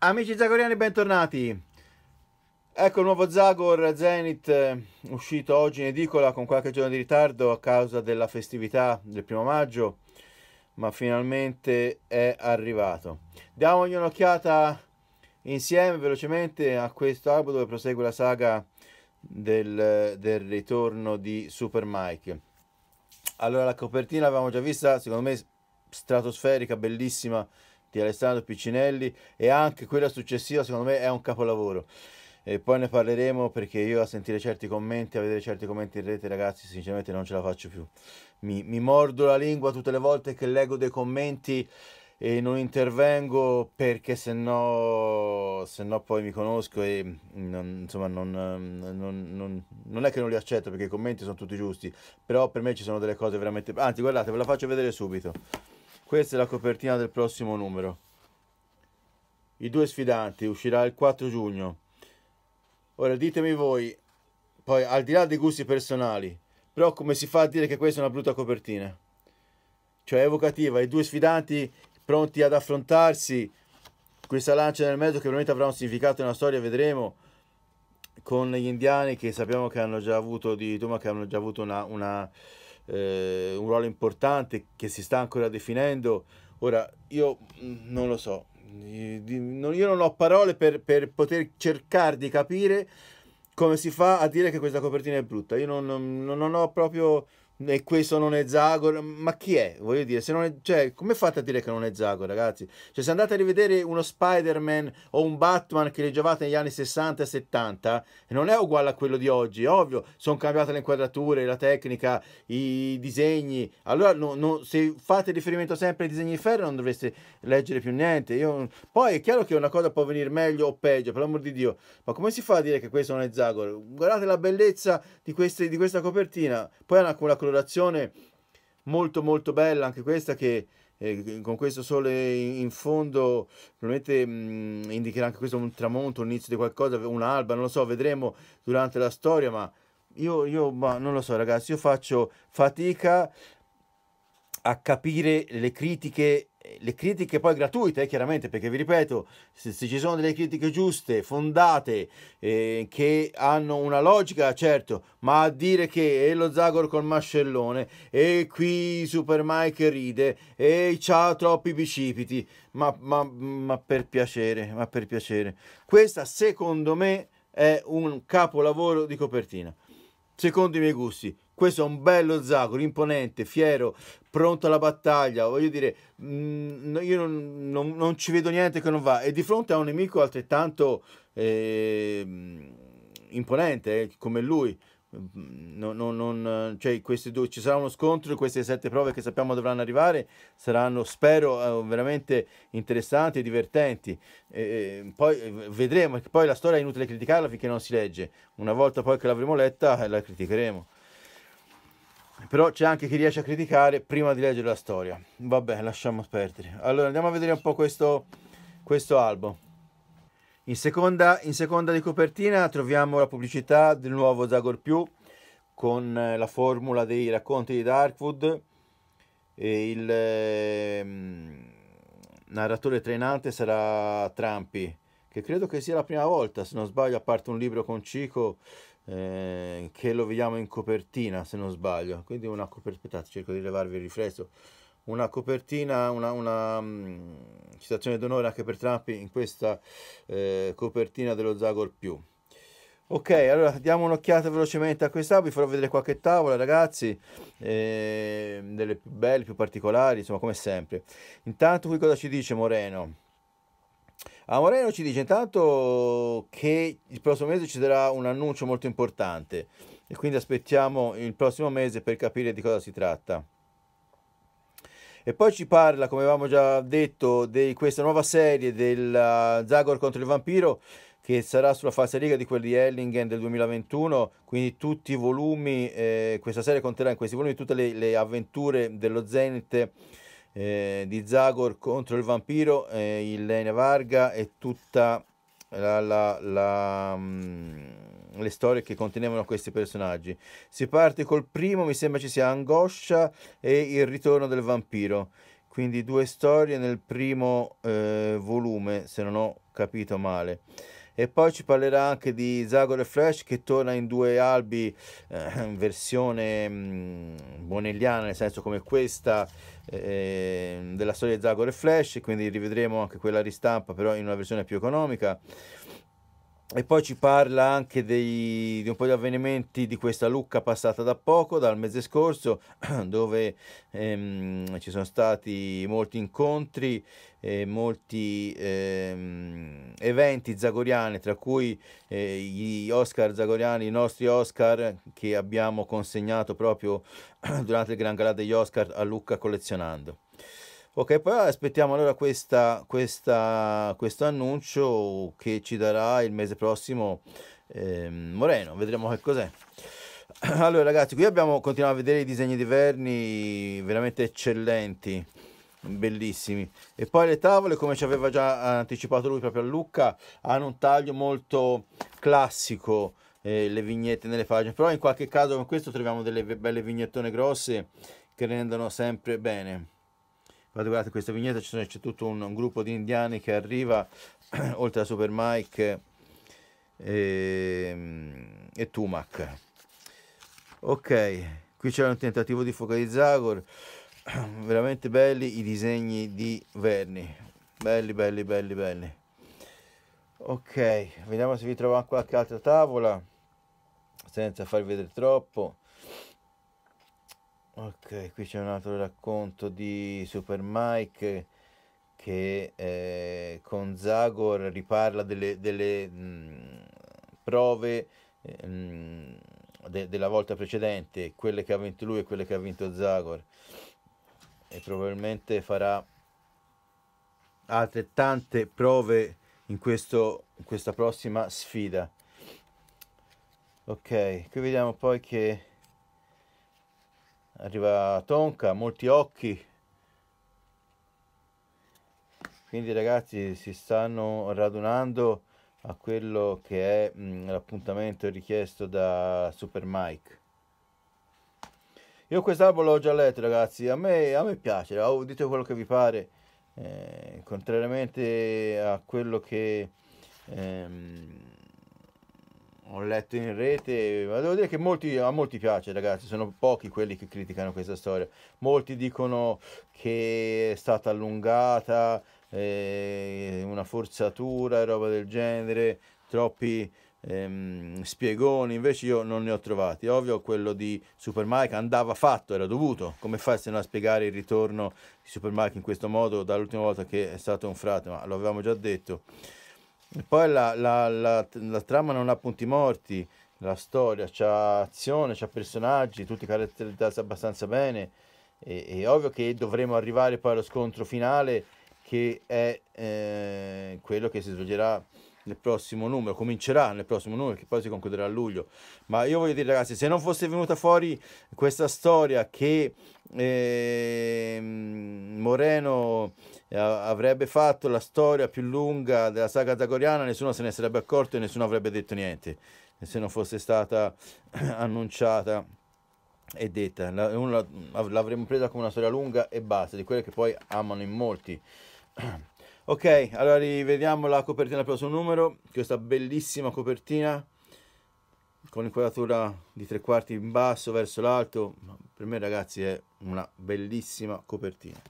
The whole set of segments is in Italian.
Amici zagoriani, bentornati. Ecco il nuovo Zagor Zenith eh, uscito oggi in edicola con qualche giorno di ritardo a causa della festività del primo maggio, ma finalmente è arrivato. Diamogli un'occhiata insieme velocemente a questo album dove prosegue la saga del, del ritorno di Super Mike. Allora la copertina l'avevamo già vista, secondo me stratosferica, bellissima di Alessandro Piccinelli e anche quella successiva secondo me è un capolavoro. E poi ne parleremo perché io a sentire certi commenti, a vedere certi commenti in rete ragazzi sinceramente non ce la faccio più. Mi, mi mordo la lingua tutte le volte che leggo dei commenti e non intervengo perché se no, se no poi mi conosco e non, insomma non, non, non, è che non li accetto perché i commenti sono tutti giusti però per me ci sono delle cose veramente anzi guardate ve la faccio vedere subito questa è la copertina del prossimo numero. I due sfidanti uscirà il 4 giugno. Ora ditemi voi, poi al di là dei gusti personali, però come si fa a dire che questa è una brutta copertina? Cioè evocativa, i due sfidanti pronti ad affrontarsi, questa lancia nel mezzo che probabilmente avrà un significato nella storia, vedremo, con gli indiani che sappiamo che hanno già avuto di Duma che hanno già avuto una, una eh, un ruolo importante che si sta ancora definendo. Ora, io mm, non lo so, io non ho parole per, per poter cercare di capire come si fa a dire che questa copertina è brutta. Io non, non, non ho proprio e questo non è Zagor, ma chi è? Voglio dire, se non è, cioè, come fate a dire che non è Zagor, ragazzi? Cioè, se andate a rivedere uno Spider-Man o un Batman che leggevate negli anni 60 e 70, non è uguale a quello di oggi, ovvio, sono cambiate le inquadrature, la tecnica, i disegni. Allora, no, no, se fate riferimento sempre ai disegni di ferro, non dovreste leggere più niente. Io... Poi è chiaro che una cosa può venire meglio o peggio, per l'amor di Dio, ma come si fa a dire che questo non è Zagor? Guardate la bellezza di, queste, di questa copertina, poi è una, una colorazione molto molto bella anche questa che eh, con questo sole in fondo probabilmente mh, mm, indicherà anche questo un tramonto, un inizio di qualcosa, un'alba, non lo so, vedremo durante la storia, ma io, io ma non lo so ragazzi, io faccio fatica a capire le critiche le critiche poi gratuite, eh, chiaramente, perché vi ripeto, se, se, ci sono delle critiche giuste, fondate, eh, che hanno una logica, certo, ma a dire che è lo Zagor col mascellone, e qui Super Mike ride, e c'ha troppi bicipiti, ma, ma, ma per piacere, ma per piacere. Questa, secondo me, è un capolavoro di copertina secondo i miei gusti. Questo è un bello Zagor, imponente, fiero, pronto alla battaglia. Voglio dire, mh, mm, io non, non, non, ci vedo niente che non va. E di fronte a un nemico altrettanto eh, imponente eh, come lui, non, non, non, cioè due, ci sarà uno scontro queste sette prove che sappiamo dovranno arrivare saranno spero eh, veramente interessanti e divertenti e poi eh, vedremo poi la storia è inutile criticarla finché non si legge una volta poi che l'avremo letta eh, la criticheremo però c'è anche chi riesce a criticare prima di leggere la storia vabbè lasciamo perdere allora andiamo a vedere un po' questo, questo album in seconda, in seconda di copertina troviamo la pubblicità del nuovo Zagor Più con eh, la formula dei racconti di Darkwood e il eh, narratore trainante sarà Trampi che credo che sia la prima volta se non sbaglio a parte un libro con Cico eh, che lo vediamo in copertina se non sbaglio quindi una copertina cerco di levarvi il riflesso una copertina, una, una um, citazione d'onore anche per Trampi in questa eh, copertina dello Zagor più. Ok, allora diamo un'occhiata velocemente a questa, vi farò vedere qualche tavola ragazzi, eh, delle più belle, più particolari, insomma come sempre. Intanto qui cosa ci dice Moreno? A ah, Moreno ci dice intanto che il prossimo mese ci darà un annuncio molto importante e quindi aspettiamo il prossimo mese per capire di cosa si tratta. E poi ci parla, come avevamo già detto, di questa nuova serie del eh, Zagor contro il vampiro che sarà sulla falsa riga di quelli di Ellingen del 2021, quindi tutti i volumi, eh, questa serie conterrà in questi volumi tutte le, le avventure dello Zenith eh, di Zagor contro il vampiro, eh, il Lene Varga e tutta la... la, la mh, mm, le storie che contenevano questi personaggi. Si parte col primo, mi sembra ci sia Angoscia e Il ritorno del vampiro. Quindi due storie nel primo eh, volume, se non ho capito male. E poi ci parlerà anche di Zagor e Flash che torna in due albi eh, in versione mh, mm, bonelliana, nel senso come questa eh, della storia di Zagor e Flash, quindi rivedremo anche quella ristampa però in una versione più economica e poi ci parla anche dei, di un po' di avvenimenti di questa Lucca passata da poco, dal mese scorso, dove ehm, ci sono stati molti incontri, e molti ehm, eventi zagoriani, tra cui eh, gli Oscar zagoriani, i nostri Oscar che abbiamo consegnato proprio durante il Gran Gala degli Oscar a Lucca collezionando. Ok, poi aspettiamo allora questa, questa, questo annuncio che ci darà il mese prossimo eh, Moreno, vedremo che cos'è. Allora ragazzi, qui abbiamo, continuiamo a vedere i disegni di Verni veramente eccellenti, bellissimi. E poi le tavole, come ci aveva già anticipato lui proprio a Lucca, hanno un taglio molto classico, eh, le vignette nelle pagine. Però in qualche caso con questo troviamo delle belle vignettone grosse che rendono sempre bene. Guardate, guardate questa vignetta, c'è tutto un, un, gruppo di indiani che arriva, oltre a Super Mike e, ehm, e Tumac. Ok, qui c'è un tentativo di foca di Zagor, veramente belli i disegni di Verni, belli, belli, belli, belli. Ok, vediamo se vi trovate qualche altra tavola, senza farvi vedere troppo. Ok, qui c'è un altro racconto di Super Mike che eh, con Zagor riparla delle, delle mh, mm, prove mh, mm, de, della volta precedente, quelle che ha vinto lui e quelle che ha vinto Zagor. E probabilmente farà altrettante prove in, questo, in questa prossima sfida. Ok, qui vediamo poi che arriva tonca, molti occhi. Quindi ragazzi si stanno radunando a quello che è l'appuntamento richiesto da Super Mike. Io quest'albo l'ho già letto ragazzi, a me, a me piace, dite quello che vi pare, eh, contrariamente a quello che... Ehm, ho letto in rete, ma devo dire che molti, a molti piace ragazzi, sono pochi quelli che criticano questa storia. Molti dicono che è stata allungata, eh, una forzatura e roba del genere, troppi ehm, spiegoni, invece io non ne ho trovati. Ovvio quello di Super Mike andava fatto, era dovuto. Come fai se non a spiegare il ritorno di Super Mike in questo modo dall'ultima volta che è stato un frate? Ma lo avevamo già detto. E poi la, la, la, la, trama non ha punti morti, la storia c'ha azione, c'ha personaggi, tutti caratterizzati abbastanza bene. E, è ovvio che dovremo arrivare poi allo scontro finale che è eh, quello che si svolgerà nel prossimo numero, comincerà nel prossimo numero che poi si concluderà a luglio. Ma io voglio dire ragazzi, se non fosse venuta fuori questa storia che ehm, eh, Moreno avrebbe fatto la storia più lunga della saga zagoriana, nessuno se ne sarebbe accorto e nessuno avrebbe detto niente, se non fosse stata annunciata e detta. L'avremmo presa come una storia lunga e basta, di quelle che poi amano in molti. Ok, allora rivediamo la copertina del prossimo numero, questa bellissima copertina con inquadratura di tre quarti in basso verso l'alto, per me ragazzi è una bellissima copertina.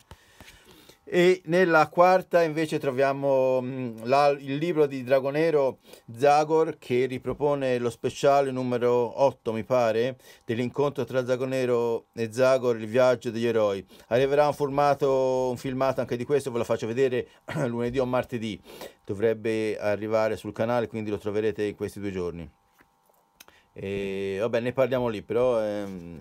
E nella quarta invece troviamo mm, la, il libro di Dragonero Zagor che ripropone lo speciale numero 8, mi pare, dell'incontro tra Dragonero e Zagor, il viaggio degli eroi. Arriverà un, formato, un filmato anche di questo, ve lo faccio vedere lunedì o martedì. Dovrebbe arrivare sul canale, quindi lo troverete in questi due giorni. E, vabbè, ne parliamo lì, però ehm,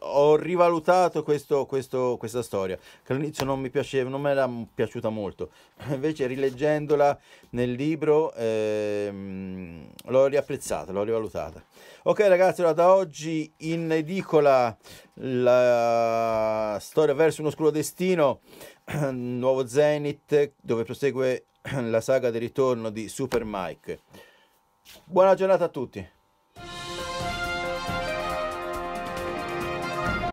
ho rivalutato questo, questo, questa storia, che all'inizio non mi piaceva, non mi era piaciuta molto. Invece rileggendola nel libro ehm, l'ho riapprezzata, l'ho rivalutata. Ok ragazzi, allora da oggi in edicola la storia verso un oscuro destino, nuovo Zenith, dove prosegue la saga del ritorno di Super Mike. Buona giornata a tutti.